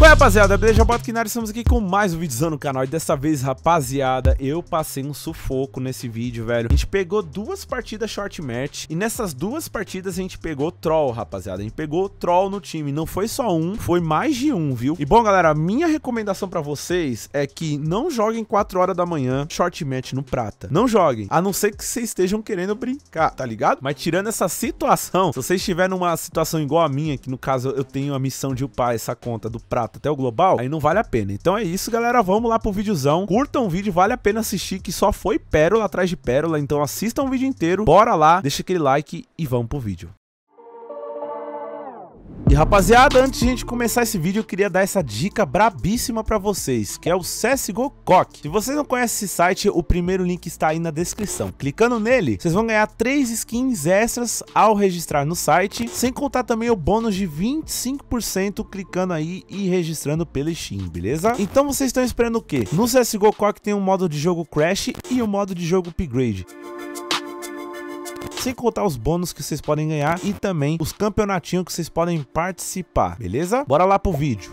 Qual é, rapaziada? Beleza? Boto área, estamos aqui com mais um vídeo no canal. E dessa vez, rapaziada, eu passei um sufoco nesse vídeo, velho. A gente pegou duas partidas short match. E nessas duas partidas, a gente pegou troll, rapaziada. A gente pegou troll no time. Não foi só um, foi mais de um, viu? E bom, galera, minha recomendação pra vocês é que não joguem 4 horas da manhã short match no prata. Não joguem. A não ser que vocês estejam querendo brincar, tá ligado? Mas tirando essa situação, se vocês estiverem numa situação igual a minha, que no caso eu tenho a missão de upar essa conta do prata até o global, aí não vale a pena. Então é isso, galera. Vamos lá pro videozão. Curtam o vídeo, vale a pena assistir, que só foi pérola atrás de pérola. Então assistam o vídeo inteiro. Bora lá, deixa aquele like e vamos pro vídeo. E rapaziada, antes de a gente começar esse vídeo, eu queria dar essa dica brabíssima para vocês, que é o CSGO COC. Se vocês não conhecem esse site, o primeiro link está aí na descrição. Clicando nele, vocês vão ganhar 3 skins extras ao registrar no site, sem contar também o bônus de 25% clicando aí e registrando pela Steam, beleza? Então vocês estão esperando o quê? No CSGO COC tem um modo de jogo Crash e o um modo de jogo Upgrade sem contar os bônus que vocês podem ganhar e também os campeonatinhos que vocês podem participar, beleza? Bora lá pro vídeo.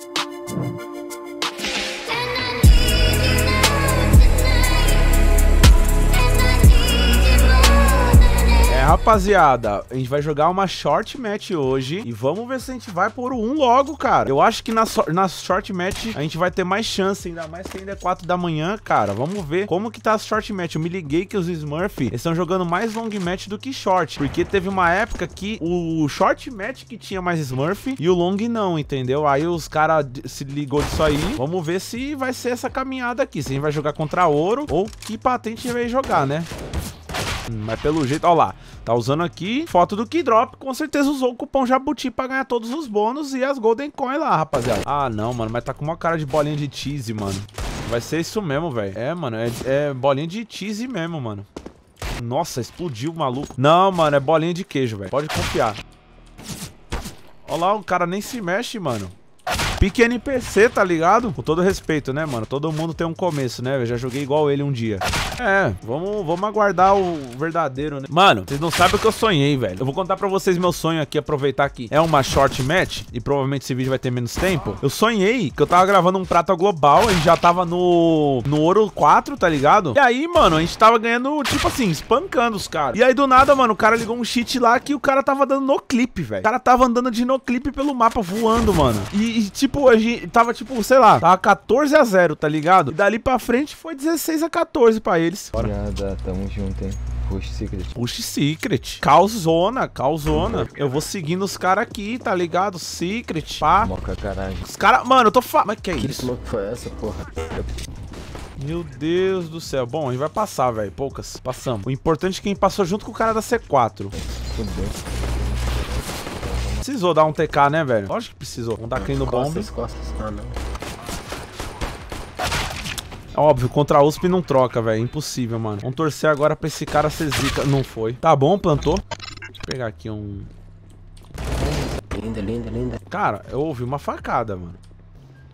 rapaziada, a gente vai jogar uma short match hoje e vamos ver se a gente vai por um logo, cara. Eu acho que na, so na short match a gente vai ter mais chance, ainda mais que ainda é 4 da manhã, cara. Vamos ver como que tá a short match. Eu me liguei que os Smurf estão jogando mais long match do que short, porque teve uma época que o short match que tinha mais Smurf e o long não, entendeu? Aí os caras se ligou disso aí. Vamos ver se vai ser essa caminhada aqui, se a gente vai jogar contra ouro ou que patente a gente vai jogar, né? Mas pelo jeito, ó lá, tá usando aqui foto do Keydrop, com certeza usou o cupom Jabuti pra ganhar todos os bônus e as Golden Coin lá, rapaziada. Ah, não, mano, mas tá com uma cara de bolinha de cheese, mano. Vai ser isso mesmo, velho. É, mano, é, é bolinha de cheese mesmo, mano. Nossa, explodiu o maluco. Não, mano, é bolinha de queijo, velho. Pode confiar. Olha lá, o cara nem se mexe, mano. Pique NPC, tá ligado? Com todo respeito, né, mano? Todo mundo tem um começo, né? Eu já joguei igual ele um dia. É, vamos, vamos aguardar o verdadeiro, né? Mano, vocês não sabem o que eu sonhei, velho. Eu vou contar pra vocês meu sonho aqui, aproveitar que é uma short match e provavelmente esse vídeo vai ter menos tempo. Eu sonhei que eu tava gravando um prato global e já tava no, no ouro 4, tá ligado? E aí, mano, a gente tava ganhando, tipo assim, espancando os caras. E aí, do nada, mano, o cara ligou um cheat lá que o cara tava dando no clipe, velho. O cara tava andando de no clipe pelo mapa, voando, mano. E, e, tipo, a gente tava, tipo, sei lá, tava 14 a 0, tá ligado? E dali pra frente foi 16 a 14 pra ele eles. Bora. Nada, tamo junto, hein. Push Secret. Push Secret. Calzona, calzona. Eu vou seguindo os caras aqui, tá ligado? Secret, pá. Moca, caralho. Os caras... Mano, eu tô fa... Mas que é que isso? Que foi essa, porra? Meu Deus do céu. Bom, a gente vai passar, velho. Poucas. Passamos. O importante é que a gente passou junto com o cara da C4. Fudeu precisou dar um TK, né, velho? Lógico que precisou. Vamos dar clean no bomb. Costas, costas. Ah, não. É óbvio, contra a USP não troca, velho. Impossível, mano. Vamos torcer agora pra esse cara ser zica. Não foi. Tá bom, plantou. Deixa eu pegar aqui um... Linda, linda, linda. Cara, eu ouvi uma facada, mano.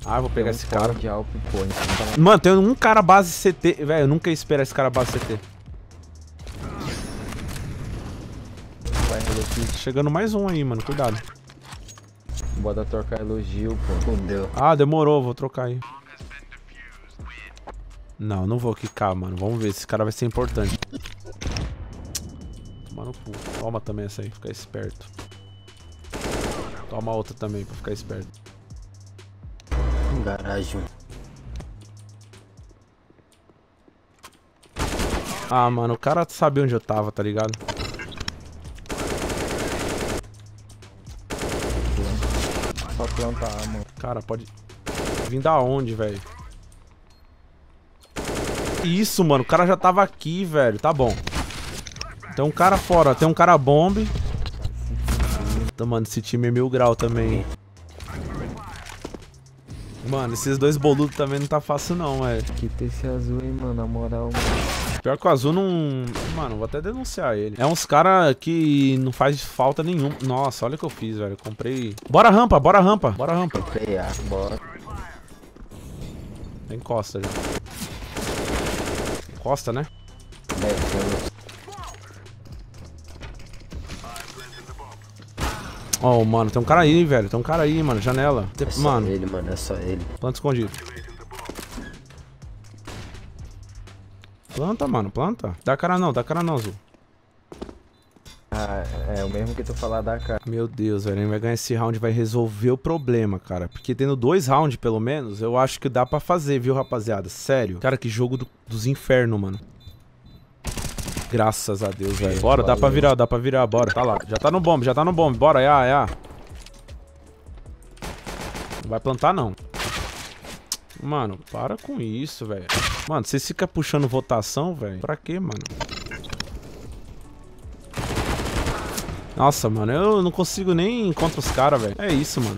Ah, vou pegar um esse cara. Alp, pô, tá... Mano, tem um cara base CT. Velho, eu nunca ia esperar esse cara base CT. Tá chegando mais um aí, mano. Cuidado. Bora trocar elogio, pô. Fudeu. Ah, demorou. Vou trocar aí. Não, não vou quicar, mano. Vamos ver, esse cara vai ser importante. Toma no cu. Toma também essa aí, pra ficar esperto. Toma outra também, pra ficar esperto. Garagem. Ah, mano, o cara sabia onde eu tava, tá ligado? Só plantar, mano. Cara, pode... Vim da onde, velho? Isso, mano. O cara já tava aqui, velho. Tá bom. Tem um cara fora. Tem um cara bombe. Então, Puta, mano. Esse time é mil grau também. Mano, esses dois boludos também não tá fácil não, velho. Que ter esse azul, hein, mano. Na moral, mano. Pior que o azul não... Mano, vou até denunciar ele. É uns cara que não faz falta nenhuma. Nossa, olha o que eu fiz, velho. comprei... Bora rampa, bora rampa. Bora rampa. Bora. Encosta já costa, né? Ó, oh, mano, tem um cara aí, velho. Tem um cara aí, mano. Janela. É só mano. ele, mano. É só ele. Planta escondido. Planta, mano. Planta. Dá cara não, dá cara não, Azul. É o mesmo que tu falar da cara. Meu Deus, velho. Ele vai ganhar esse round, vai resolver o problema, cara. Porque tendo dois rounds, pelo menos, eu acho que dá pra fazer, viu, rapaziada? Sério. Cara, que jogo do, dos infernos, mano. Graças a Deus, velho. Bora, Valeu. dá pra virar, dá pra virar, bora. Tá lá. Já tá no bombe, já tá no bombe. Bora, é, ya. Não vai plantar, não. Mano, para com isso, velho. Mano, vocês ficam puxando votação, velho? Pra quê, mano? Nossa, mano, eu não consigo nem encontrar os caras, velho. É isso, mano.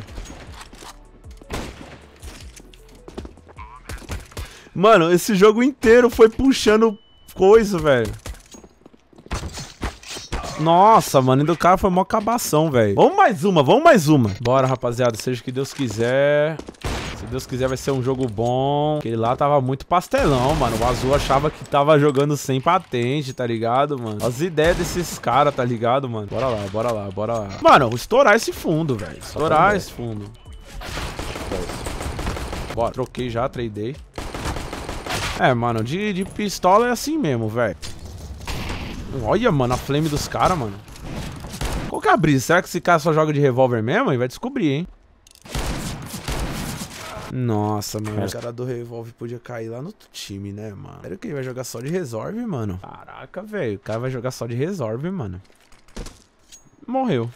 Mano, esse jogo inteiro foi puxando coisa, velho. Nossa, mano, e do cara foi mó cabação, velho. Vamos mais uma, vamos mais uma. Bora, rapaziada, seja o que Deus quiser. Se Deus quiser, vai ser um jogo bom. Aquele lá tava muito pastelão, mano. O Azul achava que tava jogando sem patente, tá ligado, mano? As ideias desses caras, tá ligado, mano? Bora lá, bora lá, bora lá. Mano, estourar esse fundo, velho. Estourar esse fundo. Bora, troquei já, tradei. É, mano, de, de pistola é assim mesmo, velho. Olha, mano, a flame dos caras, mano. Qual que é a brisa? Será que esse cara só joga de revólver mesmo? E vai descobrir, hein? Nossa, mano. O cara do Revolve podia cair lá no outro time, né, mano? Sério que ele vai jogar só de resolve, mano? Caraca, velho. O cara vai jogar só de resolve, mano. Morreu.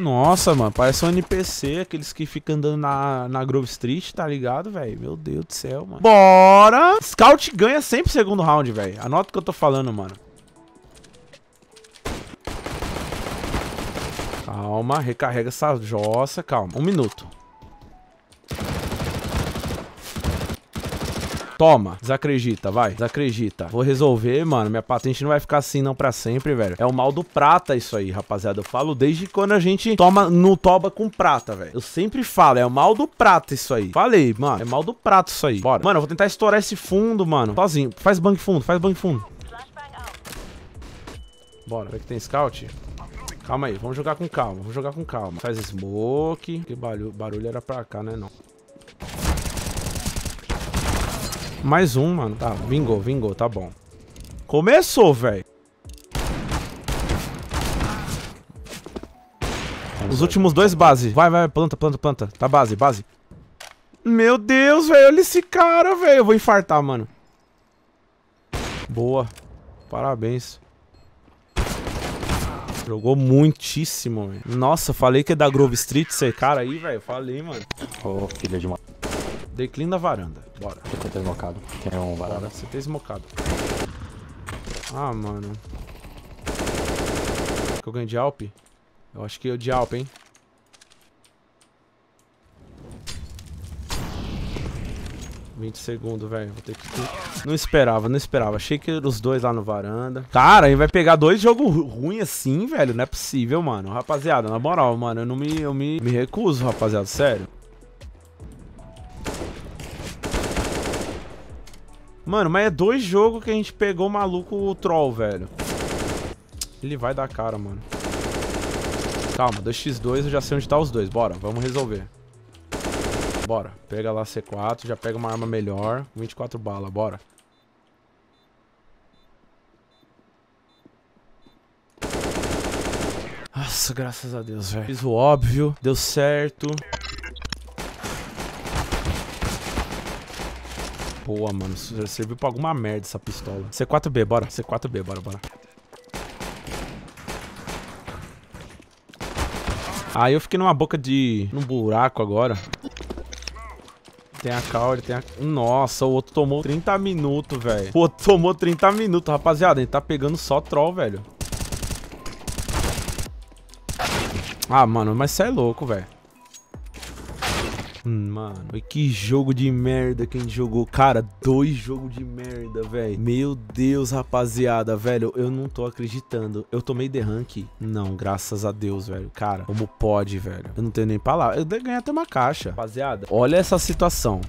Nossa, mano, parece um NPC, aqueles que ficam andando na, na Grove Street, tá ligado, velho? Meu Deus do céu, mano. Bora! Scout ganha sempre segundo round, velho. Anota o que eu tô falando, mano. Calma, recarrega essa jossa, calma. Um minuto. Toma. Desacredita, vai. Desacredita. Vou resolver, mano. Minha patente não vai ficar assim não pra sempre, velho. É o mal do prata isso aí, rapaziada. Eu falo desde quando a gente toma no toba com prata, velho. Eu sempre falo, é o mal do prata isso aí. Falei, mano. É mal do prata isso aí. Bora. Mano, eu vou tentar estourar esse fundo, mano. Sozinho. Faz bank fundo, faz bank fundo. Bora, vê que tem scout. Calma aí, vamos jogar com calma, vamos jogar com calma. Faz smoke. Que barulho, barulho era pra cá, né? Não. Mais um, mano. Tá, vingou, vingou, tá bom. Começou, velho. Os últimos dois base. Vai, vai, planta, planta, planta. Tá base, base. Meu Deus, velho. Olha esse cara, velho. Eu vou infartar, mano. Boa. Parabéns. Jogou muitíssimo, velho. Nossa, falei que é da Grove Street esse cara aí, velho. Falei, mano. Ô, oh, filha de uma... Dei clean da varanda. Bora. Eu tentei smocado. Tem um varanda. você tem smocado. Ah, mano. Que eu ganho de Alp? Eu acho que eu de Alp, hein? Vinte segundos, velho. Vou ter que. Não esperava, não esperava. Achei que os dois lá no varanda. Cara, ele vai pegar dois jogos ruins assim, velho. Não é possível, mano. Rapaziada, na moral, mano, eu não me, eu me, me recuso, rapaziada. Sério. Mano, mas é dois jogos que a gente pegou o maluco o troll, velho. Ele vai dar cara, mano. Calma, 2x2, eu já sei onde tá os dois. Bora, vamos resolver. Bora, pega lá C4, já pega uma arma melhor. 24 bala, bora. Nossa, graças a Deus, velho. Fiz o óbvio, deu certo. Boa, mano. Serviu pra alguma merda essa pistola. C4B, bora. C4B, bora, bora. Aí ah, eu fiquei numa boca de... Num buraco agora. Tem a Cauri, tem a... Nossa, o outro tomou 30 minutos, velho. O outro tomou 30 minutos, rapaziada. Ele tá pegando só troll, velho. Ah, mano, mas cê é louco, velho. Mano, que jogo de merda que a gente jogou. Cara, dois jogos de merda, velho. Meu Deus, rapaziada, velho. Eu não tô acreditando. Eu tomei The Rank? Não, graças a Deus, velho. Cara, como pode, velho? Eu não tenho nem palavra. Eu ganhei até uma caixa. Rapaziada, olha essa situação.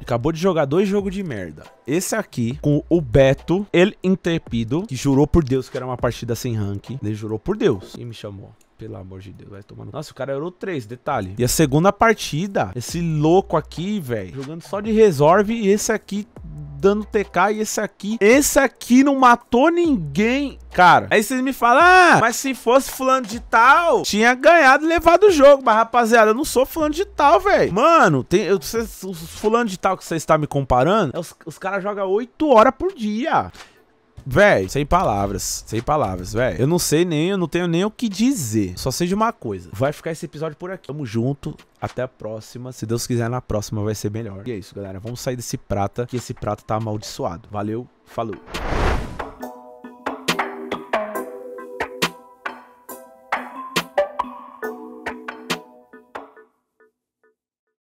Acabou de jogar dois jogos de merda. Esse aqui, com o Beto, ele intrepido, que jurou por Deus que era uma partida sem rank. Ele jurou por Deus e me chamou. Pelo amor de Deus, vai tomando. Nossa, o cara errou três, detalhe. E a segunda partida, esse louco aqui, velho, jogando só de resolve e esse aqui dando TK e esse aqui, esse aqui não matou ninguém, cara. Aí vocês me falam, ah, mas se fosse fulano de tal, tinha ganhado e levado o jogo. Mas rapaziada, eu não sou fulano de tal, velho. Mano, tem, eu, cês, os fulano de tal que você está me comparando, é os, os caras jogam 8 horas por dia. Véi, sem palavras, sem palavras, véi. Eu não sei nem, eu não tenho nem o que dizer. Só sei de uma coisa. Vai ficar esse episódio por aqui. Tamo junto, até a próxima. Se Deus quiser, na próxima vai ser melhor. E é isso, galera. Vamos sair desse prata, que esse prata tá amaldiçoado. Valeu, falou.